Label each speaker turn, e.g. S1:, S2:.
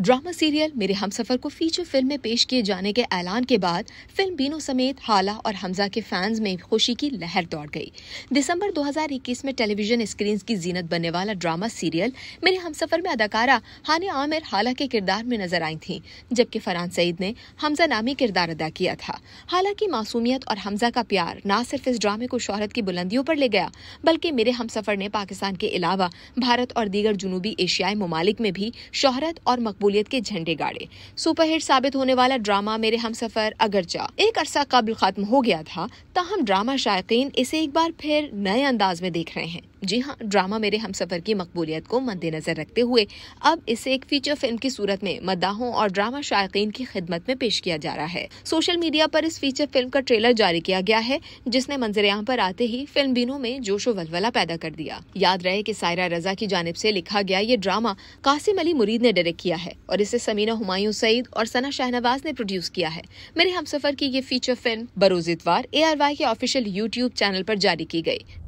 S1: drama serial मेरे हमसफर को feature film में पेश किए जाने के ऐलान के बाद फिल्म बीनो समेत हाला और हमजा के फैंस में खुशी की लहर दौड़ गई दिसंबर 2021 में टेलीविजन स्क्रीन की जीनत बनने वाला ड्रामा सीरियल मेरे हमसफर में अदाकारा हानि आमिर हाला के किरदार में नजर आई थी जबकि फरहान सईद ने हमजा नामी किरदार अदा किया था हालांकि मासूमियत और हमजा का प्यार न सिर्फ इस ड्रामे को शोहरत की बुलंदियों पर ले गया बल्कि मेरे हमसफर ने पाकिस्तान के अलावा भारत और दीगर जुनूबी एशियाई ममालिक में भी शोहरत और मकबूल कबूलियत के झंडे गाड़े सुपरहिट साबित होने वाला ड्रामा मेरे हम सफर अगर जा एक अरसा कबल खत्म हो गया था तहम ड्रामा शायक इसे एक बार फिर नए अंदाज में देख रहे हैं जी हाँ ड्रामा मेरे हम सफ़र की मकबूलियत को मद्देनज़र रखते हुए अब इसे एक फीचर फिल्म की सूरत में मद्दाहों और ड्रामा शायक की खिदमत में पेश किया जा रहा है सोशल मीडिया पर इस फीचर फिल्म का ट्रेलर जारी किया गया है जिसने मंजर यहाँ पर आते ही फिल्म बिनों में जोशो वलवला पैदा कर दिया याद रहे की सायरा रजा की जानब ऐसी लिखा गया ये ड्रामा कासिम अली मुरीद ने डायरेक्ट किया है और इसे समीना हुमायूं सईद और सना शाहनवाज ने प्रोड्यूस किया है मेरे हम सफ़र की ये फीचर फिल्म बरोज इतवार ए के ऑफिशियल यूट्यूब चैनल आरोप जारी की गयी